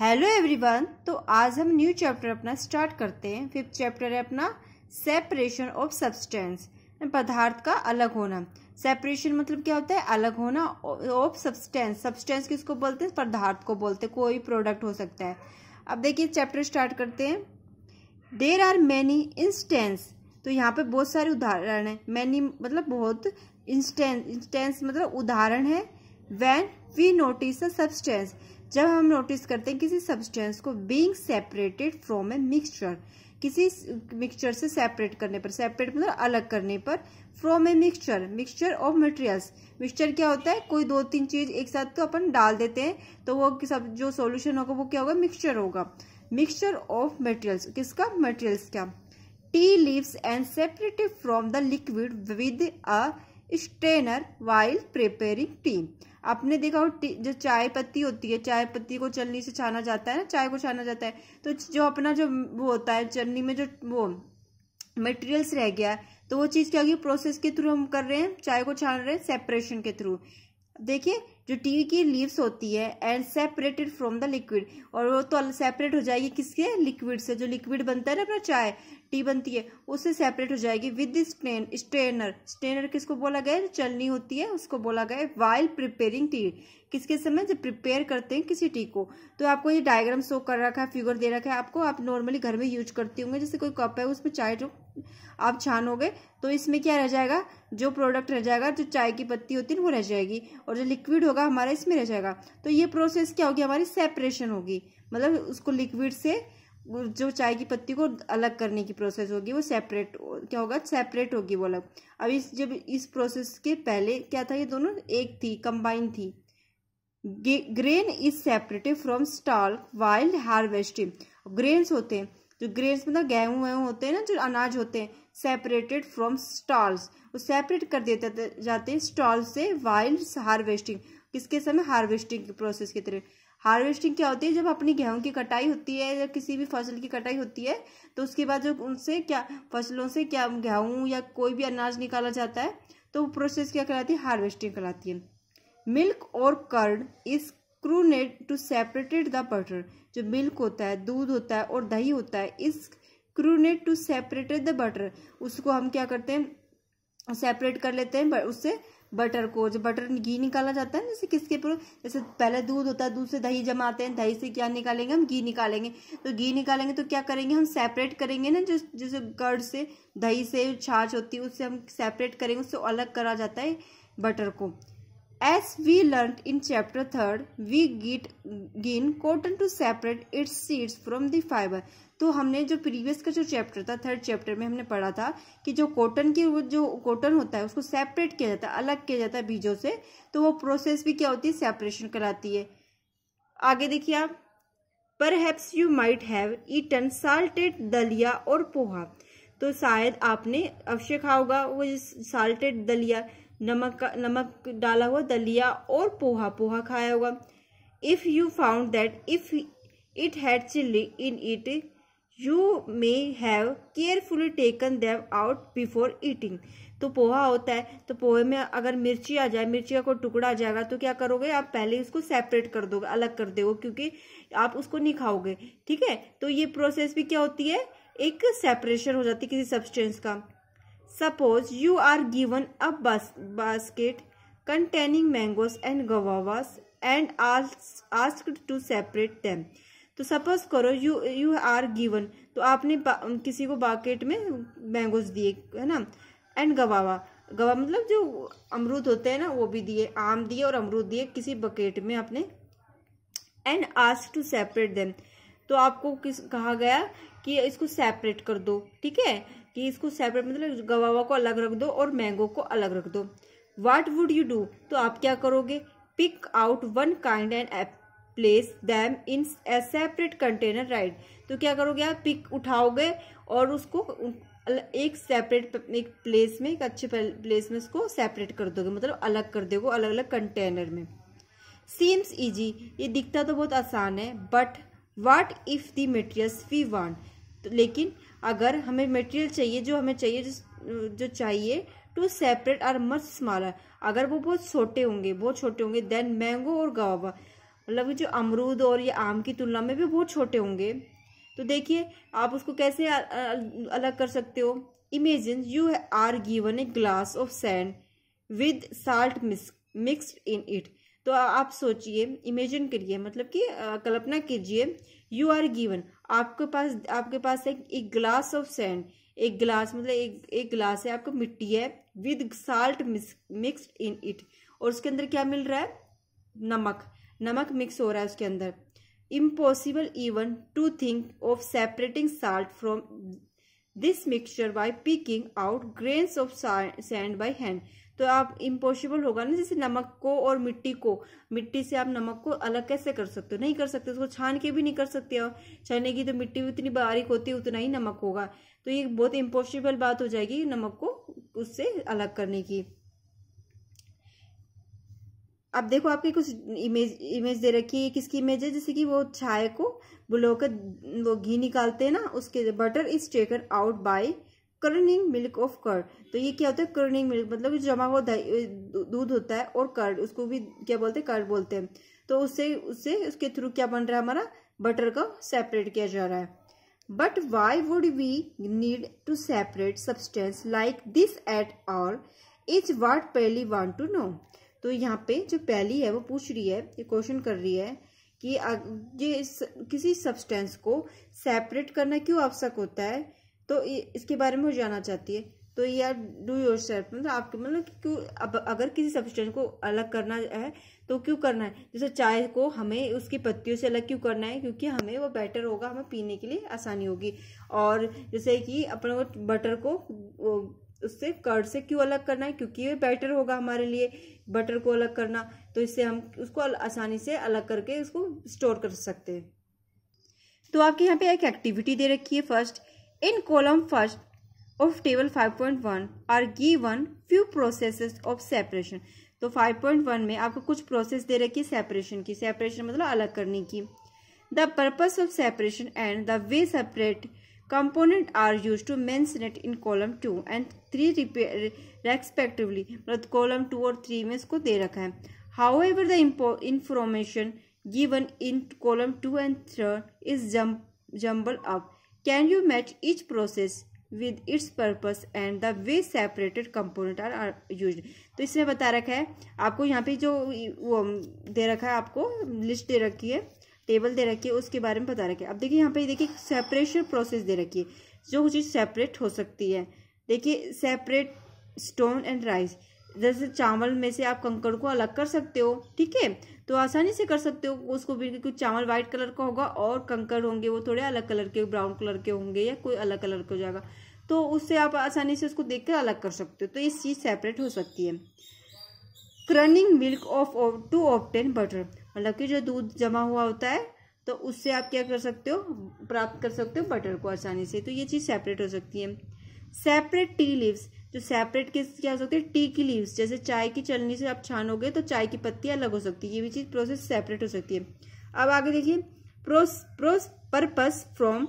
hello everyone तो आज हम न्यू चैप्टर अपना स्टार्ट करते हैं फिफ्थ चैप्टर है अपना सेपरेशन ऑफ सब्सटेंस पदार्थ का अलग होना सेपरेशन मतलब क्या होता है अलग होना ऑफ सब्सटेंस सब्सटेंस किसको बोलते हैं पदार्थ को बोलते हैं कोई प्रोडक्ट हो सकता है अब देखिए चैप्टर स्टार्ट करते हैं देर आर मैनी इंस्टेंस तो यहाँ पे बहुत सारे उदाहरण है मैनी मतलब बहुत इंस्टेंस इंस्टेंस मतलब उदाहरण है when we notice a substance जब हम नोटिस करते हैं किसी सब्सटेंस को being separated from a mixture किसी मिक्सचर से सेपरेट करने पर सेपरेट मतलब अलग करने पर from a mixture mixture of materials mixture क्या होता है कोई दो तीन चीज एक साथ तो अपन डाल देते हैं तो वो सब जो सॉल्यूशन होगा वो क्या होगा मिक्सचर होगा मिक्सचर ऑफ मटेरियल्स किसका मटेरियल्स क्या tea leaves and separated from the liquid with a strainer while preparing tea आपने देखा हो जो चाय पत्ती होती है चाय पत्ती को चलनी से छाना जाता है ना चाय को छाना जाता है तो जो अपना जो वो होता है चलनी में जो वो मटेरियल्स रह गया है तो वो चीज़ क्या होगी प्रोसेस के थ्रू हम कर रहे हैं चाय को छान रहे हैं सेपरेशन के थ्रू देखिए जो टी की लीव्स होती है and separated from the liquid और वो तो सेपरेट हो जाएगी किसके लिक्विड से जो लिक्विड बनता है ना अपना चाय टी बनती है उससे सेपरेट हो जाएगी विद स्ट्रेन स्ट्रेनर स्ट्रेनर किसको बोला गया चलनी होती है उसको बोला गया वाइल प्रिपेयरिंग टी किसके समय जब प्रिपेयर करते हैं किसी टी को तो आपको ये डायग्राम शो कर रखा है फिगर दे रखा है आपको आप नॉर्मली घर में यूज करते होंगे जैसे कोई कप है उसमें चाय जो आप छानोगे तो इसमें क्या रह जाएगा जो प्रोडक्ट रह जाएगा जो चाय की पत्ती होती है वो रह जाएगी और जो लिक्विड हो होगा हमारा इसमें रह जाएगा तो ये प्रोसेस क्या होगी हमारी सेपरेशन होगी मतलब उसको लिक्विड से जो चाय की पत्ती को अलग करने की प्रोसेस होगी वो सेपरेट क्या होगा सेपरेट होगी वो अलग अब इस जब इस प्रोसेस के पहले क्या था ये दोनों एक थी कंबाइन थी grain is separated from stalk while harvesting grains होते हैं जो ग्रेन्स मतलब गेहूं वेहूँ होते हैं ना जो अनाज होते हैं सेपरेटेड फ्रॉम स्टॉल्स वो सेपरेट कर देते जाते हैं स्टॉल से वाइल्ड हार्वेस्टिंग किसके समय हार्वेस्टिंग प्रोसेस की तरह हार्वेस्टिंग क्या होती है जब अपनी गेहूं की कटाई होती है या किसी भी फसल की कटाई होती है तो उसके बाद जो उनसे क्या फसलों से क्या गेहूं या कोई भी अनाज निकाला जाता है तो वो प्रोसेस क्या कहलाती है हार्वेस्टिंग कहलाती है मिल्क और curd is churned to separated the butter जो मिल्क होता है दूध होता है और दही होता है इस churned to separated the butter उसको हम क्या करते हैं सेपरेट कर लेते हैं उससे बटर को जो बटर घी निकाला जाता है जैसे किसके पर जैसे पहले दूध होता है दूध से दही जमाते हैं दही से क्या निकालेंगे हम घी निकालेंगे तो घी निकालेंगे तो क्या करेंगे हम सेपरेट करेंगे ना जिस जैसे गढ़ से दही से छाछ होती है उससे हम सेपरेट करेंगे उससे अलग करा जाता है बटर को as we learn in chapter third we get gin cotton to separate its seeds from the fibre तो हमने जो प्रीवियस का जो चैप्टर था थर्ड चैप्टर में हमने पढ़ा था कि जो कॉटन की जो कॉटन होता है उसको सेपरेट किया जाता है अलग किया जाता है बीजों से तो वो प्रोसेस भी क्या होती है सेपरेशन कराती है आगे देखिए आप perhaps you might have eaten salted dalia और पोहा तो शायद आपने अवश्य खा होगा वो साल्टेड दलिया नमक का नमक डाला हुआ दलिया और पोहा पोहा खाया होगा if you found that if it had chilli in it you may have carefully taken them out before eating तो पोहा होता है तो पोहे में अगर मिर्ची आ जाए मिर्ची का कोई टुकड़ा आ जाएगा तो क्या करोगे आप पहले इसको सेपरेट कर दोगे अलग कर दोगे क्योंकि आप उसको नहीं खाओगे ठीक है तो ये प्रोसेस भी क्या होती है एक सेपरेशन हो जाती है किसी सब्सटेंस का suppose you are given a basket containing mangoes and guavas and ask to separate them तो सपोज करो यू यू आर गिवन तो आपने किसी को बाकेट में मैंगोज दिए है ना एंड गवावा गवा मतलब जो अमरूद होते हैं ना वो भी दिए आम दिए और अमरूद दिए किसी बकेट में आपने and ask to separate them तो आपको किस कहा गया कि इसको सेपरेट कर दो ठीक है कि इसको सेपरेट मतलब गवावा को अलग रख दो और मैंगो को अलग रख दो वाट वुड यू डू तो आप क्या करोगे pick out one kind and place them in a separate container right तो क्या करोगे आप पिक उठाओगे और उसको एक सेपरेट एक प्लेस में एक अच्छे प्लेस में उसको सेपरेट कर दोगे मतलब अलग कर दोगे अलग अलग कंटेनर में सीम्स इजी ये दिखता तो बहुत आसान है but what if the materials we want लेकिन अगर हमें मटेरियल चाहिए जो हमें चाहिए जो जो चाहिए to separate are much smaller अगर वो बहुत छोटे होंगे बहुत छोटे होंगे देन मैंगो और गवावा मतलब जो अमरूद और ये आम की तुलना में भी बहुत छोटे होंगे तो देखिए आप उसको कैसे अलग कर सकते हो imagine you are given a glass of sand with salt mixed in it तो आप सोचिए इमेजिन करिए मतलब कि कल्पना कीजिए यू आर गिवन आपके पास आपके पास है एक ग्लास ऑफ सैंड एक ग्लास मतलब एक एक ग्लास है आपको मिट्टी है with salt mixed in it और उसके अंदर क्या मिल रहा है नमक नमक मिक्स हो रहा है उसके अंदर impossible even to think of separating salt from this mixture by picking out grains of sand by hand तो आप इम्पॉसिबल होगा ना जैसे नमक को और मिट्टी को मिट्टी से आप नमक को अलग कैसे कर सकते हो नहीं कर सकते उसको छान के भी नहीं कर सकते हो छानने की तो मिट्टी उतनी बारीक होती है उतना ही नमक होगा तो ये बहुत इम्पॉसिबल बात हो जाएगी नमक को उससे अलग करने की अब देखो आपकी कुछ इमेज इमेज दे रखी है किसकी इमेज है जैसे कि वो छाए को बुलो कर वो घी निकालते हैं ना उसके butter is taken out by churning milk of curd तो ये क्या होता है कर्निंग मिल्क मतलब जमा हुआ दूध होता है और कर्ड उसको भी क्या बोलते हैं कर्ड बोलते हैं तो उससे उससे उसके थ्रू क्या बन रहा है हमारा बटर का सेपरेट किया जा रहा है but why would we need to separate substance like this at all is what Paheli want to know तो यहाँ पे जो पहली है वो पूछ रही है ये क्वेश्चन कर रही है कि ये किसी सब्सटेंस को सेपरेट करना क्यों आवश्यक होता है तो इसके बारे में वो जानना चाहती है तो या डू योर सेल्फ मतलब आपके मतलब क्यों अब अगर किसी सब्सटेंस को अलग करना है तो क्यों करना है जैसे चाय को हमें उसकी पत्तियों से अलग क्यों करना है क्योंकि हमें वो बेटर होगा हमें पीने के लिए आसानी होगी और जैसे कि अपन बटर को उससे कर्ड से क्यों अलग करना है क्योंकि ये बेटर होगा हमारे लिए बटर को अलग करना तो इससे हम उसको आसानी से अलग करके उसको स्टोर कर सकते हैं तो आपके यहाँ पे एक एक्टिविटी दे रखी है first in column first of table 5.1 point one are given few process of separation तो 5.1 में आपको कुछ प्रोसेस दे रखी है सेपरेशन की सेपरेशन मतलब अलग करने की the purpose of separation and the way separate component are use to मैं in column two and three respectively मतलब कॉलम टू और थ्री में इसको दे रखा है however the information given in column two and three is jumbled up can you match each process with its purpose and the way separated component are use तो इसमें बता रखा है आपको यहाँ पे जो वो दे रखा है आपको लिस्ट दे रखी है टेबल दे रखी है उसके बारे में बता रखे अब देखिए यहाँ पे देखिए सेपरेशन प्रोसेस दे रखी है जो चीज़ सेपरेट हो सकती है देखिए सेपरेट स्टोन एंड राइस जैसे चावल में से आप कंकड़ को अलग कर सकते हो ठीक है तो आसानी से कर सकते हो उसको भी क्योंकि चावल वाइट कलर का होगा और कंकड़ होंगे वो थोड़े अलग कलर के ब्राउन कलर के होंगे या कोई अलग कलर का हो जाएगा तो उससे आप आसानी से उसको देख कर अलग कर सकते हो तो ये चीज़ सेपरेट हो सकती है churning milk of to obtain butter मतलब कि जो दूध जमा हुआ होता है तो उससे आप क्या कर सकते हो प्राप्त कर सकते हो बटर को आसानी से तो ये चीज़ सेपरेट हो सकती है सेपरेट टी लीव्स जो सेपरेट के क्या हो सकते हैं टी की लीव्स जैसे चाय की चलनी से आप छानोगे तो चाय की पत्ती अलग हो सकती है ये भी चीज़ प्रोसेस सेपरेट हो सकती है अब आगे देखिए pros pros purpose from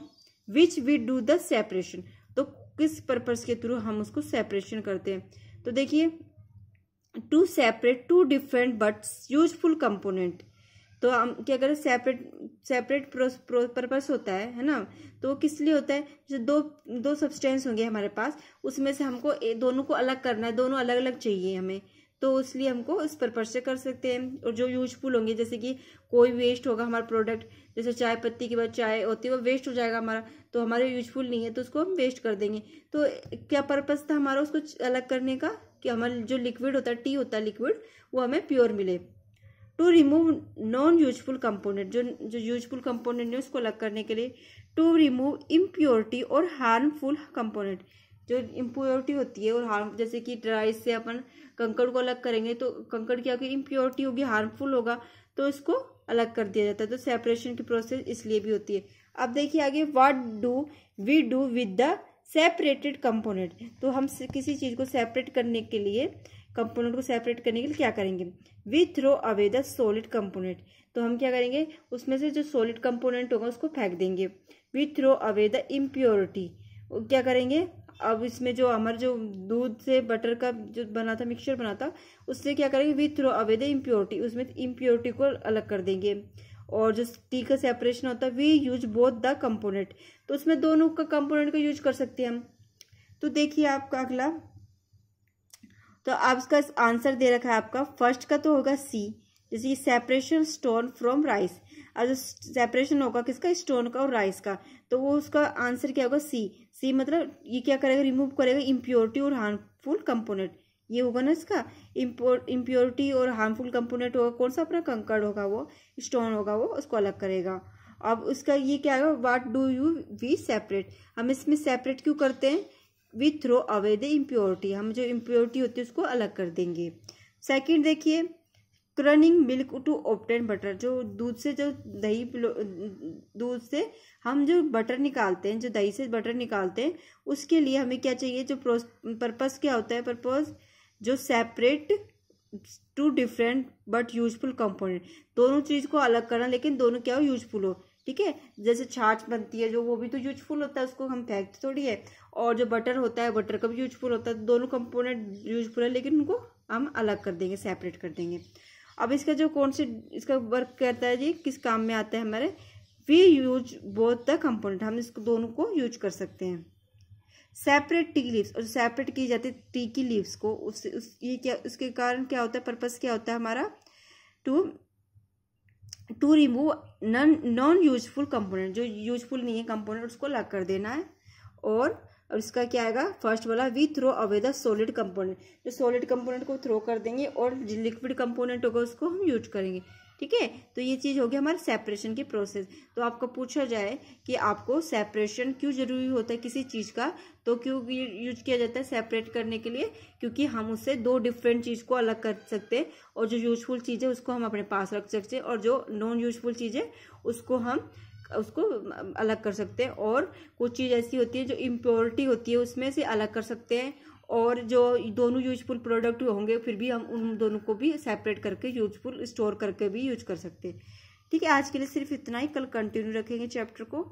which we do the separation तो किस पर्पस के थ्रू हम उसको सेपरेशन करते हैं तो देखिए to separate two different but useful component तो हम क्या करें सेपरेट सेपरेट पर्पस होता है है ना तो वो किस लिए होता है जैसे दो दो सब्सटेंस होंगे हमारे पास उसमें से हमको ए, दोनों को अलग करना है दोनों अलग अलग चाहिए हमें तो इसलिए हमको इस पर्पज से कर सकते हैं और जो यूजफुल होंगे जैसे कि कोई वेस्ट होगा हमारा प्रोडक्ट जैसे चाय पत्ती के बाद चाय होती है वो वेस्ट हो जाएगा हमारा तो हमारे यूजफुल नहीं है तो उसको हम वेस्ट कर देंगे तो क्या पर्पज था हमारा उसको अलग करने का कि हमारा जो लिक्विड होता है टी होता है लिक्विड वो हमें प्योर मिले to remove non useful component जो जो यूजफुल कंपोनेंट है उसको अलग करने के लिए टू रिमूव इम्प्योरिटी और हार्मफुल कंपोनेंट जो इम्प्योरिटी होती है और हार्म जैसे कि ड्राई से अपन कंकड़ को अलग करेंगे तो कंकड़ क्या होगी इम्प्योरिटी होगी हार्मफुल होगा तो इसको अलग कर दिया जाता है तो सेपरेशन की प्रोसेस इसलिए भी होती है अब देखिए आगे what do we do with the separated component तो हम किसी चीज़ को सेपरेट करने के लिए कंपोनेंट को सेपरेट करने के लिए क्या करेंगे we throw away the solid component तो हम क्या करेंगे उसमें से जो सॉलिड कंपोनेंट होगा उसको फेंक देंगे we throw away the impurity क्या करेंगे अब इसमें जो हमारे जो दूध से बटर का जो बना था मिक्सचर बना था उससे क्या करेंगे we throw away the impurity उसमें इम्प्योरिटी को अलग कर देंगे और जो टी का सेपरेशन होता है we use both the component तो उसमें दोनों का कंपोनेंट का यूज कर सकते हैं हम तो देखिए आपका अगला तो आप इसका आंसर दे रखा है आपका फर्स्ट का तो होगा सी जैसे सेपरेशन स्टोन फ्रॉम राइस और जो सेपरेशन होगा किसका स्टोन का और राइस का तो वो उसका आंसर क्या होगा सी सी मतलब ये क्या करेगा रिमूव करेगा इम्प्योरिटी और हार्मफुल कंपोनेंट ये होगा ना इसका इम्प्योरिटी और हार्मफुल कंपोनेंट होगा कौन सा अपना कंकड़ होगा वो स्टोन होगा वो उसको अलग करेगा अब उसका ये क्या है what do you we separate हम इसमें सेपरेट क्यों करते हैं we throw away the impurity हम जो इम्प्योरिटी होती है उसको अलग कर देंगे सेकंड देखिए churning milk to obtain butter जो दूध से जो दही दूध से हम जो बटर निकालते हैं जो दही से बटर निकालते हैं उसके लिए हमें क्या चाहिए जो पर्पस क्या होता है पर्पस जो separate two different but useful component दोनों चीज़ को अलग करना लेकिन दोनों क्या हो यूजफुल हो ठीक है जैसे छाछ बनती है जो वो भी तो यूजफुल होता है उसको हम फेंकते थोड़ी है और जो बटर होता है बटर का भी यूजफुल होता है तो दोनों कंपोनेंट यूजफुल है लेकिन उनको हम अलग कर देंगे सेपरेट कर देंगे अब इसका जो कौन से इसका वर्क करता है जी किस काम में आता है हमारे we use both the component हम इसको दोनों को यूज कर सकते हैं सेपरेट टी लीव्स और सेपरेट की जाती है टी की लीव्स को उस, उस ये क्या उसके कारण क्या होता है पर्पज़ क्या होता है हमारा to to remove non non useful component जो यूजफुल नहीं है कंपोनेंट उसको अलग कर देना है और और इसका क्या आएगा फर्स्ट वाला we throw away the solid component जो सॉलिड कंपोनेंट को थ्रो कर देंगे और लिक्विड कंपोनेंट होगा उसको हम यूज करेंगे ठीक है तो ये चीज़ होगी हमारे सेपरेशन की प्रोसेस तो आपको पूछा जाए कि आपको सेपरेशन क्यों जरूरी होता है किसी चीज़ का तो क्यों यूज किया जाता है सेपरेट करने के लिए क्योंकि हम उससे दो डिफरेंट चीज़ को अलग कर सकते हैं और जो यूजफुल चीज़ है उसको हम अपने पास रख सकते हैं और जो नॉन यूजफुल चीज़ है उसको हम उसको अलग कर सकते हैं और कुछ चीज़ ऐसी होती है जो इम्प्योरिटी होती है उसमें से अलग कर सकते हैं और जो दोनों यूजफुल प्रोडक्ट होंगे फिर भी हम उन दोनों को भी सेपरेट करके यूजफुल स्टोर करके भी यूज कर सकते हैं ठीक है आज के लिए सिर्फ इतना ही कल कंटिन्यू रखेंगे चैप्टर को